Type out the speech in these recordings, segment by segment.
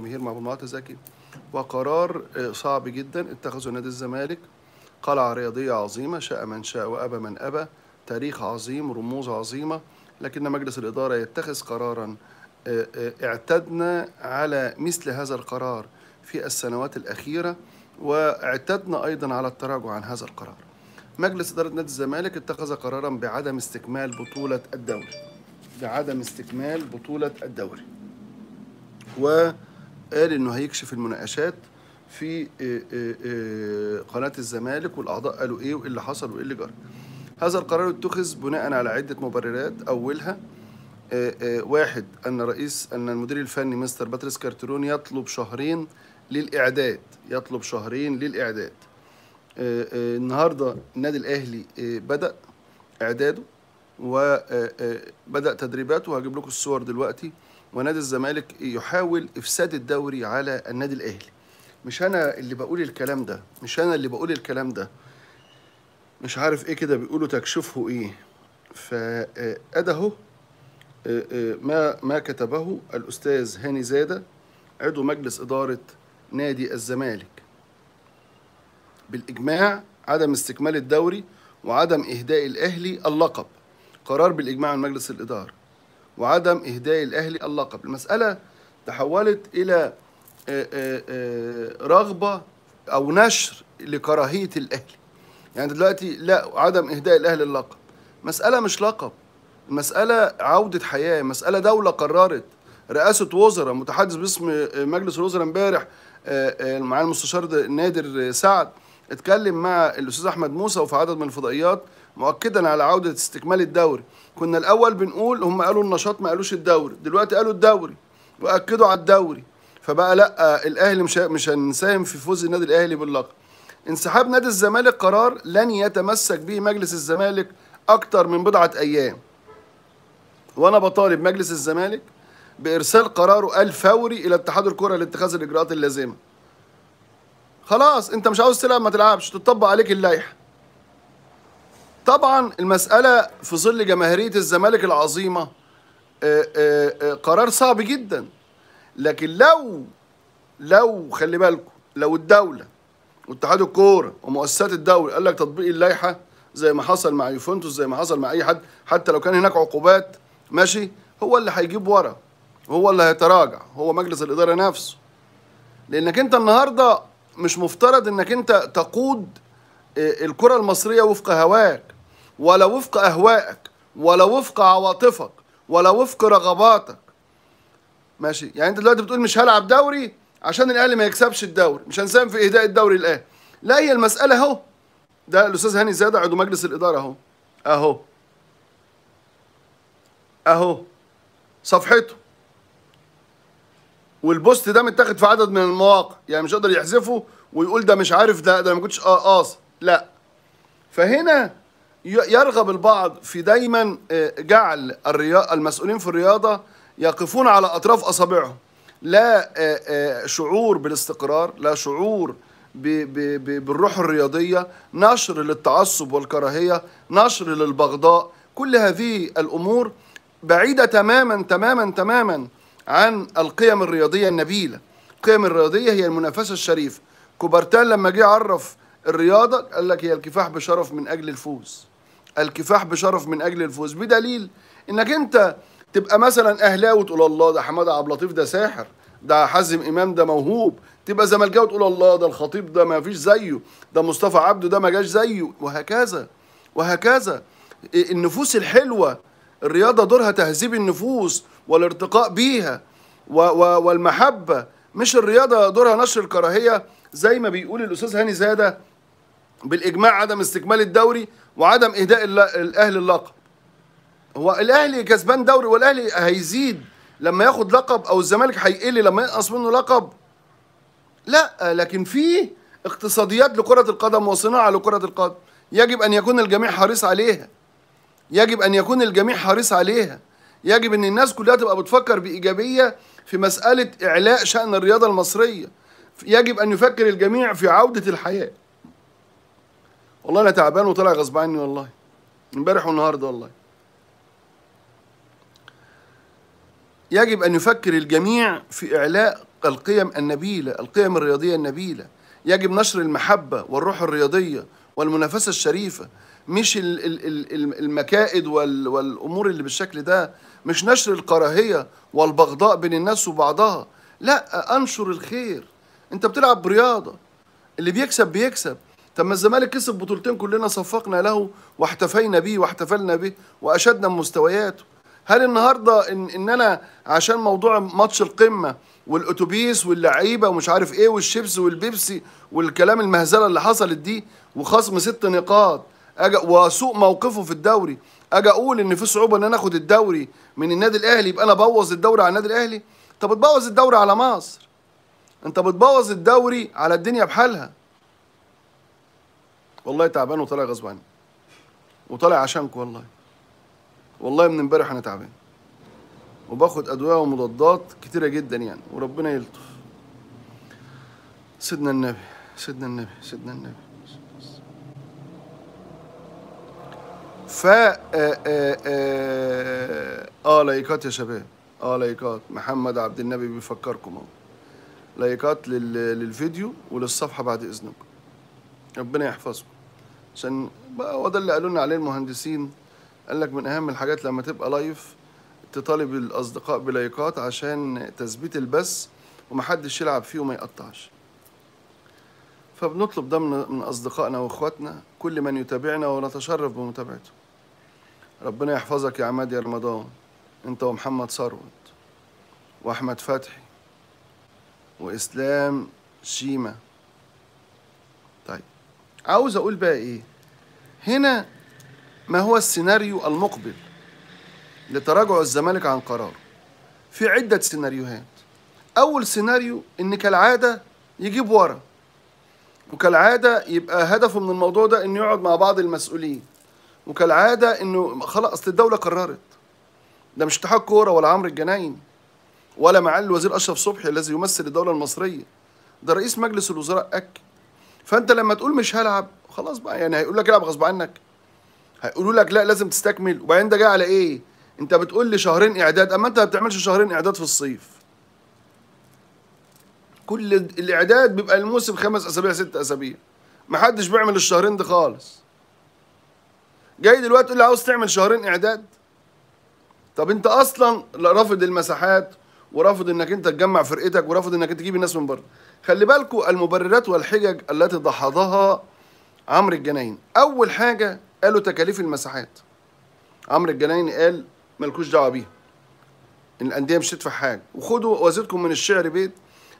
جماهير مع معاطي زكي وقرار آه، صعب جدا اتخذه نادي الزمالك قلعة رياضية عظيمة شاء من شاء وأبى من أبى تاريخ عظيم رموز عظيمة لكن مجلس الإدارة يتخذ قرارا آه، آه، اعتدنا على مثل هذا القرار في السنوات الأخيرة واعتدنا أيضا على التراجع عن هذا القرار مجلس إدارة نادي الزمالك اتخذ قرارا بعدم استكمال بطولة الدوري بعدم استكمال بطولة الدوري و قال انه هيكشف المناقشات في آه، آه، آه، قناه الزمالك والاعضاء قالوا ايه وايه اللي حصل وايه اللي جرى. هذا القرار اتخذ بناء على عده مبررات اولها واحد ان رئيس ان المدير الفني مستر باتريس كارترون يطلب شهرين للاعداد يطلب شهرين للاعداد. النهارده النادي الاهلي بدا اعداده وبدا تدريباته وهجيب لكم الصور دلوقتي ونادي الزمالك يحاول افساد الدوري على النادي الاهلي مش انا اللي بقول الكلام ده مش انا اللي بقول الكلام ده مش عارف ايه كده بيقولوا تكشفه ايه فاده ما ما كتبه الاستاذ هاني زاده عضو مجلس اداره نادي الزمالك بالاجماع عدم استكمال الدوري وعدم اهداء الاهلي اللقب قرار بالاجماع من مجلس الاداره وعدم إهداء الأهلي اللقب المسألة تحولت إلى آه، آه، آه، رغبة أو نشر لكراهية الأهلي يعني دلوقتي لا عدم إهداء الأهلي اللقب مسألة مش لقب مسألة عودة حياة مسألة دولة قررت رئاسة وزراء متحدث باسم مجلس الوزراء امبارح مع المستشار نادر سعد اتكلم مع الاستاذ احمد موسى وفي عدد من الفضائيات مؤكدا على عوده استكمال الدوري كنا الاول بنقول هم قالوا النشاط ما قالوش الدوري دلوقتي قالوا الدوري واكدوا على الدوري فبقى لا الاهلي مش مش هنساهم في فوز النادي الاهلي باللقب انسحاب نادي الزمالك قرار لن يتمسك به مجلس الزمالك اكتر من بضعه ايام وانا بطالب مجلس الزمالك بارسال قراره الفوري الى اتحاد الكره لاتخاذ الاجراءات اللازمه خلاص انت مش عاوز تلعب ما تلعبش تطبق عليك اللائحه طبعا المساله في ظل جماهيريه الزمالك العظيمه آه، آه، آه، قرار صعب جدا لكن لو لو خلي بالكم لو الدوله واتحاد الكوره ومؤسسات الدوله قال لك تطبيق اللائحه زي ما حصل مع يوفنتوس زي ما حصل مع اي حد حتى لو كان هناك عقوبات ماشي هو اللي هيجيب ورا هو اللي هيتراجع هو مجلس الاداره نفسه لانك انت النهارده مش مفترض انك انت تقود آه، الكرة المصرية وفق هواك ولا وفق اهوائك ولا وفق عواطفك ولا وفق رغباتك ماشي يعني انت دلوقتي بتقول مش هلعب دوري عشان الاهلي ما يكسبش الدوري مش هنساهم في اهداء الدوري الاهلي لا هي المساله اهو ده الاستاذ هاني زاده عضو مجلس الاداره اهو اهو اهو صفحته والبوست ده متاخد في عدد من المواقع يعني مش قادر يحذفه ويقول ده مش عارف ده ده ما كنتش قاص لا فهنا يرغب البعض في دايما جعل المسؤولين في الرياضه يقفون على اطراف اصابعهم لا شعور بالاستقرار لا شعور بالروح الرياضيه نشر للتعصب والكراهيه نشر للبغضاء كل هذه الامور بعيده تماما تماما تماما عن القيم الرياضية النبيلة القيم الرياضية هي المنافسة الشريفة كوبرتان لما جه عرف الرياضة قال لك هي الكفاح بشرف من أجل الفوز الكفاح بشرف من أجل الفوز بدليل إنك أنت تبقى مثلا أهلاوي تقول الله ده حمادة عبد اللطيف ده ساحر ده حازم إمام ده موهوب تبقى زملكاوي تقول الله ده الخطيب ده ما فيش زيه ده مصطفى عبده ده ما جاش زيه وهكذا وهكذا إيه، النفوس الحلوة الرياضة دورها تهذيب النفوس والارتقاء بيها والمحبة مش الرياضة دورها نشر الكراهية زي ما بيقول الأستاذ هاني زادة بالإجماع عدم استكمال الدوري وعدم إهداء الأهل اللقب هو الأهلي كسبان دوري والأهلي هيزيد لما ياخد لقب أو الزمالك هيقل لما ينقص منه لقب لا لكن في اقتصاديات لكرة القدم وصناعة لكرة القدم يجب أن يكون الجميع حريص عليها يجب أن يكون الجميع حريص عليها يجب ان الناس كلها تبقى بتفكر بايجابيه في مساله اعلاء شان الرياضه المصريه يجب ان يفكر الجميع في عوده الحياه والله انا تعبان وطلع غصب عني والله امبارح والنهارده والله يجب ان يفكر الجميع في اعلاء القيم النبيله القيم الرياضيه النبيله يجب نشر المحبه والروح الرياضيه والمنافسه الشريفه مش المكائد والامور اللي بالشكل ده مش نشر الكراهيه والبغضاء بين الناس وبعضها لا انشر الخير انت بتلعب رياضه اللي بيكسب بيكسب طب ما الزمالك كسب بطولتين كلنا صفقنا له واحتفينا به واحتفلنا به واشدنا مستوياته هل النهارده ان, إن انا عشان موضوع ماتش القمه والاتوبيس واللعيبه ومش عارف ايه والشيبس والبيبسي والكلام المهزله اللي حصلت دي وخصم ست نقاط اجي وسوء موقفه في الدوري اجي اقول ان في صعوبه ان انا اخد الدوري من النادي الاهلي يبقى انا بوظ الدوري على النادي الاهلي انت بتبوظ الدوري على مصر انت بتبوظ الدوري على الدنيا بحالها والله تعبان وطالع غصب عني وطالع عشانكم والله والله من امبارح انا تعبان وباخد ادويه ومضادات كتيره جدا يعني وربنا يلطف سيدنا النبي سيدنا النبي سيدنا النبي ف اه, آه،, آه،, آه، لايكات يا شباب اه لايكات محمد عبد النبي بيفكركم اهو لايكات للفيديو وللصفحه بعد اذنكم ربنا يحفظكم عشان بقى هو ده اللي قالوا لنا عليه المهندسين قال لك من اهم الحاجات لما تبقى لايف تطالب الاصدقاء بلايكات عشان تثبيت البث ومحدش يلعب فيه وما يقطعش فبنطلب ده من اصدقائنا واخواتنا كل من يتابعنا ونتشرف بمتابعته ربنا يحفظك يا عماد يا رمضان انت ومحمد ثروت واحمد فتحي واسلام شيما طيب عاوز اقول بقى ايه هنا ما هو السيناريو المقبل لتراجع الزمالك عن قراره في عدة سيناريوهات أول سيناريو إن كالعادة يجيب ورا وكالعادة يبقى هدفه من الموضوع ده إنه يقعد مع بعض المسؤولين وكالعاده انه خلاص اصل الدوله قررت ده مش اتحاد كوره ولا عمرو الجناين ولا معالي الوزير اشرف صبحي الذي يمثل الدوله المصريه ده رئيس مجلس الوزراء اكد فانت لما تقول مش هلعب خلاص بقى يعني هيقول لك العب غصب عنك هيقولوا لك لا لازم تستكمل وبعدين ده جاي على ايه انت بتقول لي شهرين اعداد اما انت ما بتعملش شهرين اعداد في الصيف كل الاعداد بيبقى الموسم خمس اسابيع ست اسابيع محدش بيعمل الشهرين دي خالص جاي دلوقتي تقول لي عاوز تعمل شهرين اعداد طب انت اصلا رافض المساحات ورافض انك انت تجمع فرقتك ورافض انك تجيب الناس من بره خلي بالكم المبررات والحجج التي دحضها عمرو الجناين اول حاجه قالوا تكاليف المساحات عمرو الجناين قال مالكوش دعوه بيها ان الانديه مش تدفع حاجه وخدوا وزيركم من الشعر بيت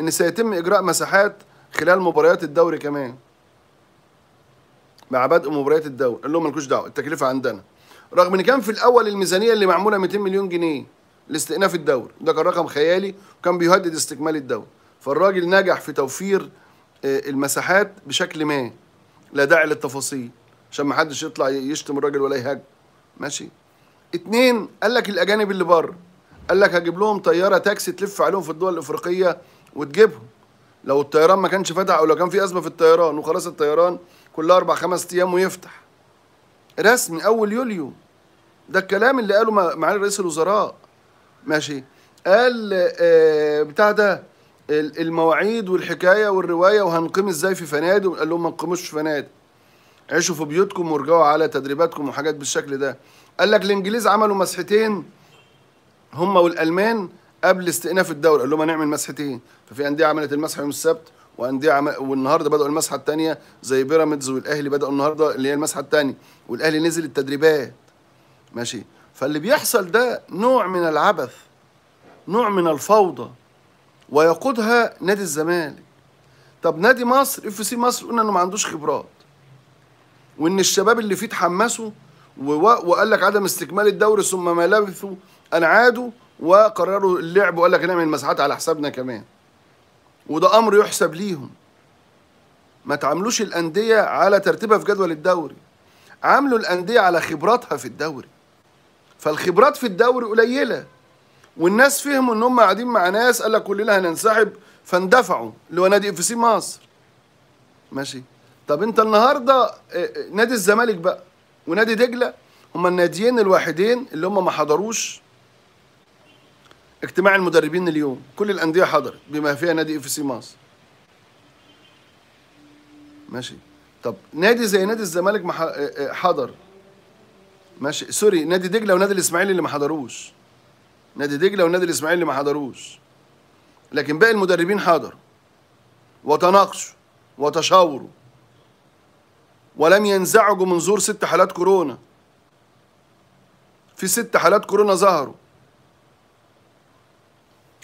ان سيتم اجراء مساحات خلال مباريات الدوري كمان مع بدء مباريات الدوري قال لهم مالكوش دعوه التكلفه عندنا رغم ان كان في الاول الميزانيه اللي معموله 200 مليون جنيه لاستئناف الدوري ده كان رقم خيالي وكان بيهدد استكمال الدوري فالراجل نجح في توفير آه، المساحات بشكل ما لا داعي للتفاصيل عشان ما حدش يطلع يشتم الراجل ولا يهاجم ماشي اتنين قال لك الاجانب اللي بره قال لك هجيب لهم طياره تاكسي تلف عليهم في الدول الافريقيه وتجيبهم لو الطيران ما كانش فتح او لو كان في ازمه في الطيران وخلاص الطيران كلها اربع خمس ايام ويفتح رسمي اول يوليو ده الكلام اللي قاله معالي رئيس الوزراء ماشي قال آه بتاع ده المواعيد والحكايه والروايه وهنقيم ازاي في فنادق قال لهم ما نقيموش في فنادق عيشوا في بيوتكم وارجعوا على تدريباتكم وحاجات بالشكل ده قال لك الانجليز عملوا مسحتين هم والالمان قبل استئناف الدوري قال لهم هنعمل مسحتين ففي انديه عملت المسح يوم السبت وانديه عم... والنهارده بداوا المسحه الثانيه زي بيراميدز والاهلي بداوا النهارده اللي هي المسحه الثانيه والاهلي نزل التدريبات ماشي فاللي بيحصل ده نوع من العبث نوع من الفوضى ويقودها نادي الزمالك طب نادي مصر اف سي مصر قلنا انه ما عندوش خبرات وان الشباب اللي فيه اتحمسوا وقال لك عدم استكمال الدوري ثم ما لبثوا ان عادوا وقرروا اللعب وقال لك نعمل مساحات على حسابنا كمان وده امر يحسب ليهم ما تعاملوش الانديه على ترتيبها في جدول الدوري عاملوا الانديه على خبراتها في الدوري فالخبرات في الدوري قليله والناس فهموا ان هم قاعدين مع ناس قال لك كلنا هننسحب فاندفعوا اللي هو نادي اف سي مصر ماشي طب انت النهارده آه، آه، نادي الزمالك بقى ونادي دجله هما الناديين الوحيدين اللي هم ما حضروش اجتماع المدربين اليوم كل الانديه حضرت بما فيها نادي اف سي مصر ماشي طب نادي زي نادي الزمالك ما آه، آه، حضر ماشي سوري نادي دجله ونادي الاسماعيلي اللي ما حضروش نادي دجله ونادي الاسماعيلي اللي ما حضروش لكن باقي المدربين حضروا وتناقشوا وتشاوروا ولم ينزعجوا من زور ست حالات كورونا في ست حالات كورونا ظهروا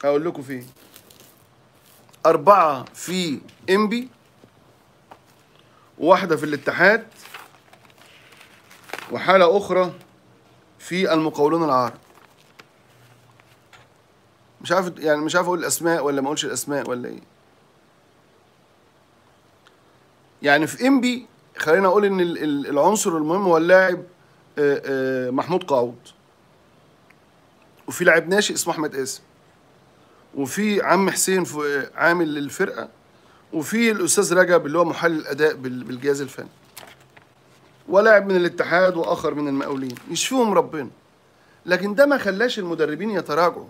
هقول لكم فين إيه. أربعة في إنبي واحدة في الاتحاد وحالة أخرى في المقاولون العرب مش عارف يعني مش عارف أقول الأسماء ولا ما أقولش الأسماء ولا إيه يعني في إنبي خلينا أقول إن العنصر المهم هو اللاعب آه، آه، محمود قاعود وفي لاعب ناشئ اسمه أحمد قاسم وفي عم حسين عامل للفرقه وفي الاستاذ رجب اللي هو محلل الاداء بالجهاز الفني ولاعب من الاتحاد واخر من المقاولين يشفيهم ربنا لكن ده ما خلاش المدربين يتراجعوا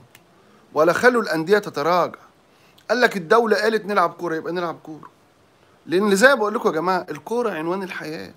ولا خلوا الانديه تتراجع قال لك الدوله قالت نلعب كوره يبقى نلعب كوره لان زي ما بقول لكم يا جماعه الكوره عنوان الحياه